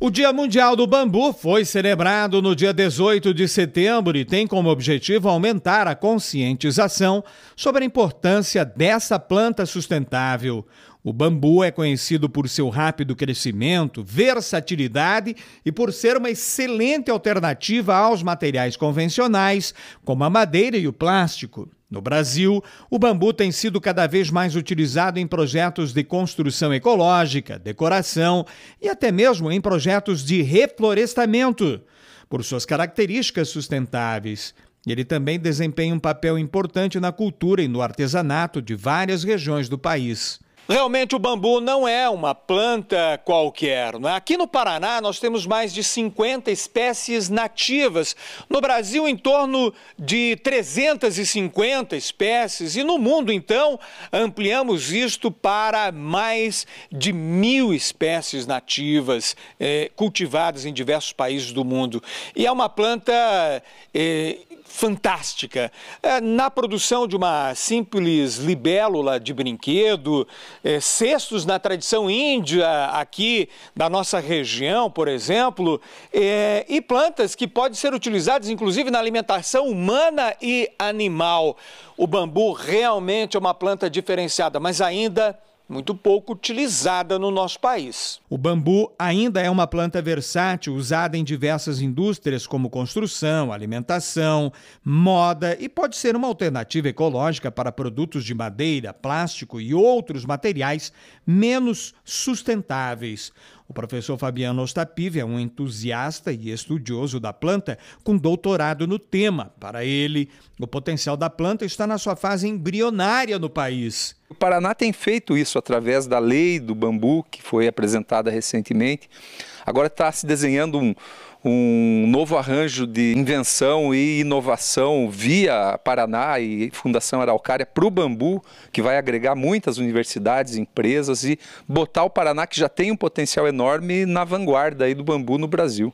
O Dia Mundial do Bambu foi celebrado no dia 18 de setembro e tem como objetivo aumentar a conscientização sobre a importância dessa planta sustentável. O bambu é conhecido por seu rápido crescimento, versatilidade e por ser uma excelente alternativa aos materiais convencionais, como a madeira e o plástico. No Brasil, o bambu tem sido cada vez mais utilizado em projetos de construção ecológica, decoração e até mesmo em projetos de reflorestamento, por suas características sustentáveis. Ele também desempenha um papel importante na cultura e no artesanato de várias regiões do país. Realmente o bambu não é uma planta qualquer. Né? Aqui no Paraná nós temos mais de 50 espécies nativas. No Brasil, em torno de 350 espécies. E no mundo, então, ampliamos isto para mais de mil espécies nativas eh, cultivadas em diversos países do mundo. E é uma planta eh, fantástica. Eh, na produção de uma simples libélula de brinquedo, é, cestos na tradição índia aqui da nossa região, por exemplo, é, e plantas que podem ser utilizadas inclusive na alimentação humana e animal. O bambu realmente é uma planta diferenciada, mas ainda muito pouco utilizada no nosso país. O bambu ainda é uma planta versátil usada em diversas indústrias como construção, alimentação, moda e pode ser uma alternativa ecológica para produtos de madeira, plástico e outros materiais menos sustentáveis. O professor Fabiano Ostapive é um entusiasta e estudioso da planta com doutorado no tema. Para ele, o potencial da planta está na sua fase embrionária no país. O Paraná tem feito isso através da lei do bambu, que foi apresentada recentemente. Agora está se desenhando um, um novo arranjo de invenção e inovação via Paraná e Fundação Araucária para o bambu, que vai agregar muitas universidades, empresas e botar o Paraná, que já tem um potencial enorme, na vanguarda aí do bambu no Brasil.